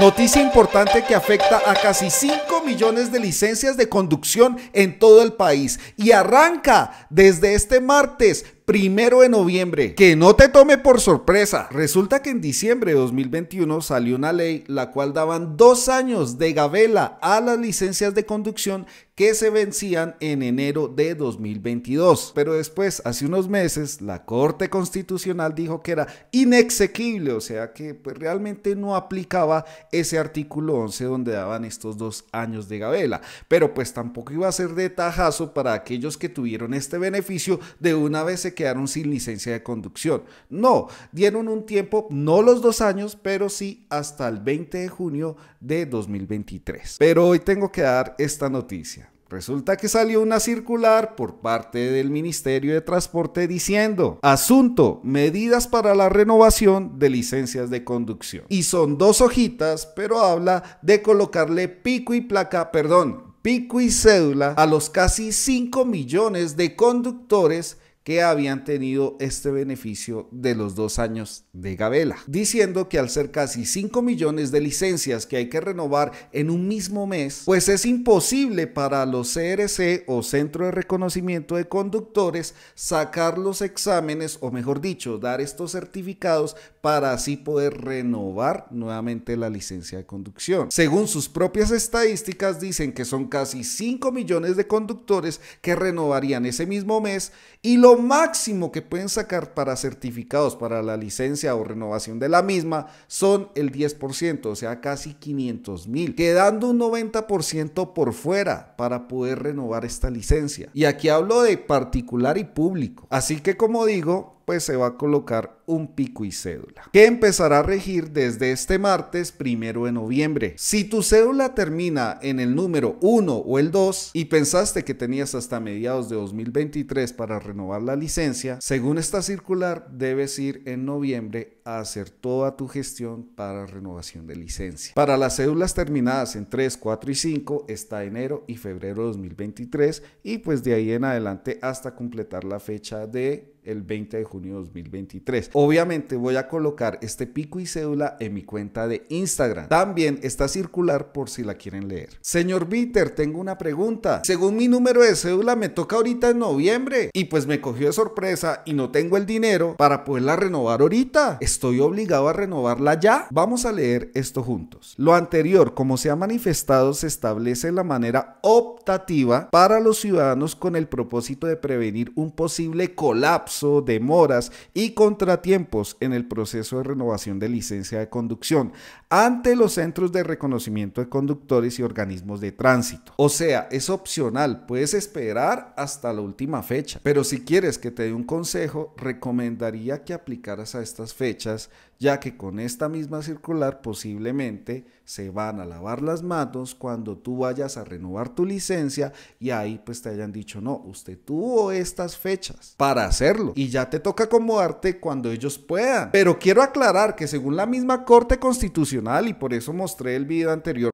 Noticia importante que afecta a casi 5 millones de licencias de conducción en todo el país y arranca desde este martes primero de noviembre. Que no te tome por sorpresa. Resulta que en diciembre de 2021 salió una ley la cual daban dos años de gavela a las licencias de conducción que se vencían en enero de 2022. Pero después, hace unos meses, la Corte Constitucional dijo que era inexequible, o sea que pues, realmente no aplicaba ese artículo 11 donde daban estos dos años de gabela. Pero pues tampoco iba a ser de tajazo para aquellos que tuvieron este beneficio de una vez se quedaron sin licencia de conducción. No, dieron un tiempo, no los dos años, pero sí hasta el 20 de junio de 2023. Pero hoy tengo que dar esta noticia. Resulta que salió una circular por parte del Ministerio de Transporte diciendo, asunto, medidas para la renovación de licencias de conducción. Y son dos hojitas, pero habla de colocarle pico y placa, perdón, pico y cédula a los casi 5 millones de conductores que habían tenido este beneficio de los dos años de Gabela, diciendo que al ser casi 5 millones de licencias que hay que renovar en un mismo mes, pues es imposible para los CRC o Centro de Reconocimiento de Conductores sacar los exámenes o mejor dicho, dar estos certificados para así poder renovar nuevamente la licencia de conducción. Según sus propias estadísticas dicen que son casi 5 millones de conductores que renovarían ese mismo mes y lo máximo que pueden sacar para certificados, para la licencia o renovación de la misma, son el 10%, o sea, casi 500 mil, quedando un 90% por fuera para poder renovar esta licencia. Y aquí hablo de particular y público. Así que como digo, pues se va a colocar un pico y cédula, que empezará a regir desde este martes primero de noviembre. Si tu cédula termina en el número 1 o el 2 y pensaste que tenías hasta mediados de 2023 para renovar la licencia, según esta circular debes ir en noviembre a hacer toda tu gestión para renovación de licencia. Para las cédulas terminadas en 3, 4 y 5 está enero y febrero de 2023 y pues de ahí en adelante hasta completar la fecha de el 20 de junio de 2023. Obviamente voy a colocar este pico y cédula en mi cuenta de Instagram. También está circular por si la quieren leer. Señor Bitter, tengo una pregunta. Según mi número de cédula me toca ahorita en noviembre y pues me cogió de sorpresa y no tengo el dinero para poderla renovar ahorita. Estoy obligado a renovarla ya. Vamos a leer esto juntos. Lo anterior, como se ha manifestado, se establece la manera optativa para los ciudadanos con el propósito de prevenir un posible colapso demoras y contratiempos en el proceso de renovación de licencia de conducción ante los centros de reconocimiento de conductores y organismos de tránsito. O sea, es opcional, puedes esperar hasta la última fecha, pero si quieres que te dé un consejo, recomendaría que aplicaras a estas fechas ya que con esta misma circular posiblemente se van a lavar las manos cuando tú vayas a renovar tu licencia y ahí pues te hayan dicho, no, usted tuvo estas fechas para hacerlo y ya te toca acomodarte cuando ellos puedan. Pero quiero aclarar que según la misma Corte Constitucional y por eso mostré el video anterior,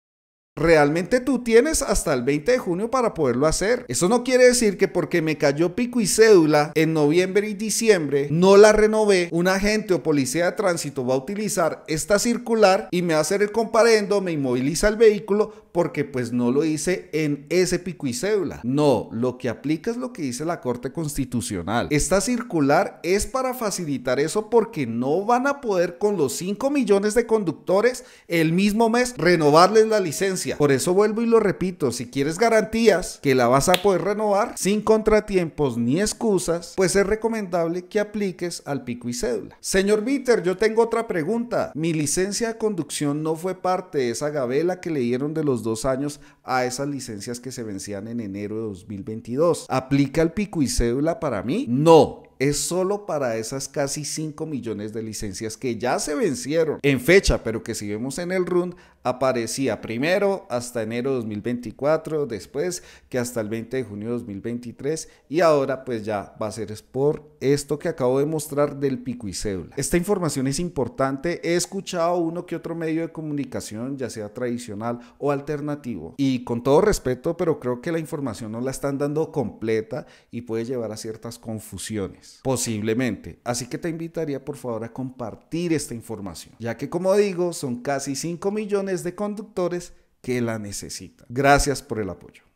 Realmente tú tienes hasta el 20 de junio para poderlo hacer. Eso no quiere decir que porque me cayó pico y cédula en noviembre y diciembre, no la renové, un agente o policía de tránsito va a utilizar esta circular y me va a hacer el comparendo, me inmoviliza el vehículo porque pues no lo hice en ese pico y cédula. No, lo que aplica es lo que dice la Corte Constitucional. Esta circular es para facilitar eso porque no van a poder con los 5 millones de conductores el mismo mes renovarles la licencia por eso vuelvo y lo repito, si quieres garantías que la vas a poder renovar sin contratiempos ni excusas, pues es recomendable que apliques al pico y cédula. Señor Bitter, yo tengo otra pregunta. Mi licencia de conducción no fue parte de esa gavela que le dieron de los dos años a esas licencias que se vencían en enero de 2022. ¿Aplica el pico y cédula para mí? No, es solo para esas casi 5 millones de licencias que ya se vencieron en fecha, pero que si vemos en el RUN aparecía primero hasta enero 2024, después que hasta el 20 de junio 2023 y ahora pues ya va a ser por esto que acabo de mostrar del pico y cédula. Esta información es importante, he escuchado uno que otro medio de comunicación, ya sea tradicional o alternativo y con todo respeto, pero creo que la información no la están dando completa y puede llevar a ciertas confusiones posiblemente. Así que te invitaría por favor a compartir esta información, ya que como digo, son casi 5 millones de conductores que la necesitan. Gracias por el apoyo.